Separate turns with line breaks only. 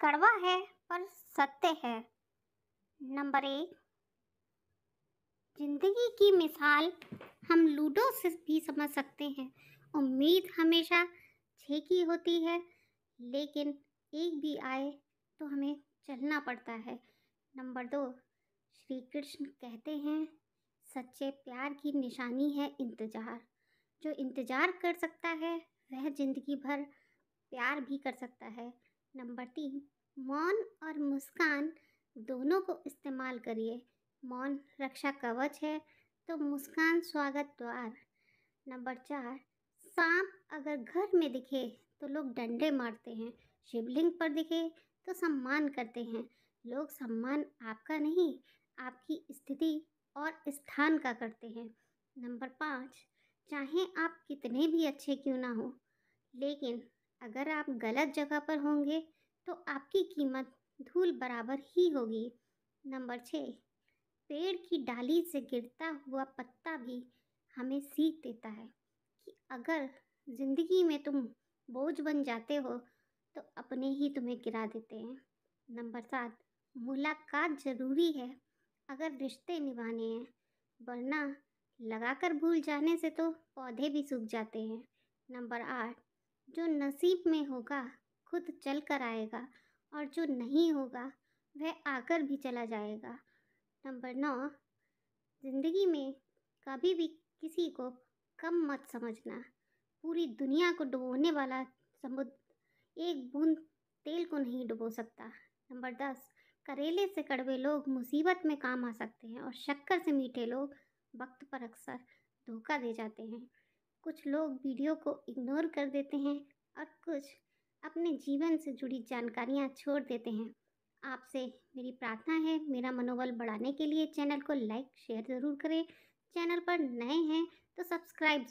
कड़वा है पर सत्य है नंबर एक जिंदगी की मिसाल हम लूडो से भी समझ सकते हैं उम्मीद हमेशा छः की होती है लेकिन एक भी आए तो हमें चलना पड़ता है नंबर दो श्री कृष्ण कहते हैं सच्चे प्यार की निशानी है इंतज़ार जो इंतज़ार कर सकता है वह ज़िंदगी भर प्यार भी कर सकता है नंबर तीन मौन और मुस्कान दोनों को इस्तेमाल करिए मौन रक्षा कवच है तो मुस्कान स्वागत द्वार नंबर चार सांप अगर घर में दिखे तो लोग डंडे मारते हैं शिवलिंग पर दिखे तो सम्मान करते हैं लोग सम्मान आपका नहीं आपकी स्थिति और स्थान का करते हैं नंबर पाँच चाहे आप कितने भी अच्छे क्यों ना हो लेकिन अगर आप गलत जगह पर होंगे तो आपकी कीमत धूल बराबर ही होगी नंबर छः पेड़ की डाली से गिरता हुआ पत्ता भी हमें सीख देता है कि अगर ज़िंदगी में तुम बोझ बन जाते हो तो अपने ही तुम्हें गिरा देते हैं नंबर सात मुलाकात ज़रूरी है अगर रिश्ते निभाने हैं वरना लगाकर भूल जाने से तो पौधे भी सूख जाते हैं नंबर आठ जो नसीब में होगा खुद चल कर आएगा और जो नहीं होगा वह आकर भी चला जाएगा नंबर नौ ज़िंदगी में कभी भी किसी को कम मत समझना पूरी दुनिया को डुबोने वाला समुद्र एक बूंद तेल को नहीं डुबो सकता नंबर दस करेले से कड़वे लोग मुसीबत में काम आ सकते हैं और शक्कर से मीठे लोग वक्त पर अक्सर धोखा दे जाते हैं कुछ लोग वीडियो को इग्नोर कर देते हैं और कुछ अपने जीवन से जुड़ी जानकारियाँ छोड़ देते हैं आपसे मेरी प्रार्थना है मेरा मनोबल बढ़ाने के लिए चैनल को लाइक शेयर ज़रूर करें चैनल पर नए हैं तो सब्सक्राइब